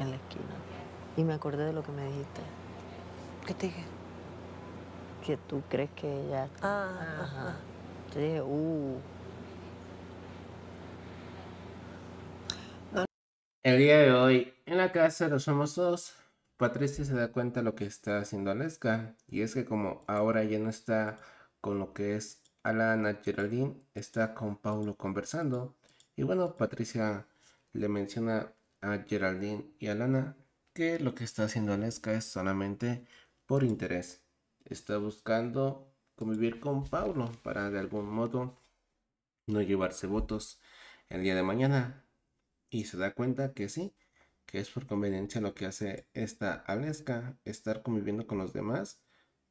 en la esquina. Y me acordé de lo que me dijiste. ¿Qué te dije? Que tú crees que ella... Ah, ajá. dije, uh... El día de hoy, en la casa lo somos dos, Patricia se da cuenta de lo que está haciendo Aleska Y es que como ahora ya no está con lo que es Alana Geraldine, está con Paulo conversando. Y bueno, Patricia le menciona a Geraldine y a Lana que lo que está haciendo Aleska es solamente por interés. Está buscando convivir con Paulo para de algún modo no llevarse votos el día de mañana. Y se da cuenta que sí, que es por conveniencia lo que hace esta Aleska, estar conviviendo con los demás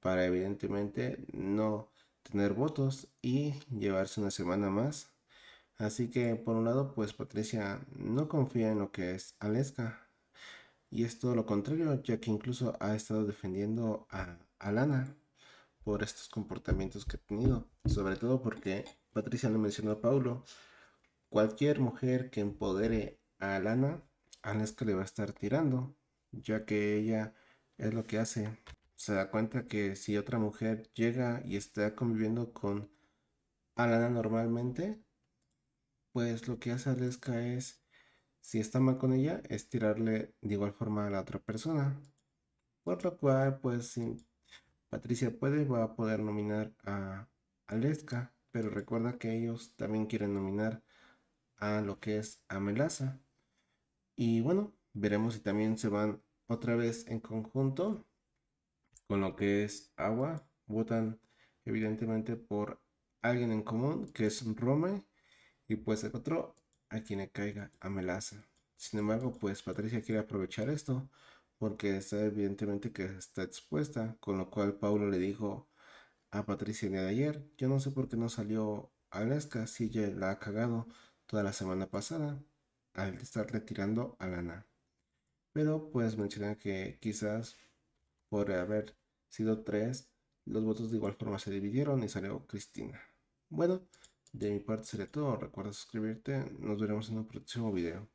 para evidentemente no tener votos y llevarse una semana más Así que por un lado, pues Patricia no confía en lo que es Aleska. Y es todo lo contrario, ya que incluso ha estado defendiendo a Alana por estos comportamientos que ha tenido. Sobre todo porque Patricia lo mencionó a Paulo, cualquier mujer que empodere a Alana, Aleska le va a estar tirando, ya que ella es lo que hace. Se da cuenta que si otra mujer llega y está conviviendo con Alana normalmente, pues lo que hace Aleska es, si está mal con ella, es tirarle de igual forma a la otra persona. Por lo cual, pues si Patricia puede, va a poder nominar a Aleska, pero recuerda que ellos también quieren nominar a lo que es a Melaza. Y bueno, veremos si también se van otra vez en conjunto con lo que es agua. Votan evidentemente por alguien en común, que es Rome y pues el otro a quien le caiga a Melaza. Sin embargo, pues Patricia quiere aprovechar esto porque está evidentemente que está expuesta, con lo cual Paulo le dijo a Patricia el día de ayer, yo no sé por qué no salió Aleska si ella la ha cagado toda la semana pasada al estar retirando a Lana. Pero pues menciona que quizás por haber sido tres, los votos de igual forma se dividieron y salió Cristina. Bueno, de mi parte sería todo. Recuerda suscribirte. Nos veremos en un próximo video.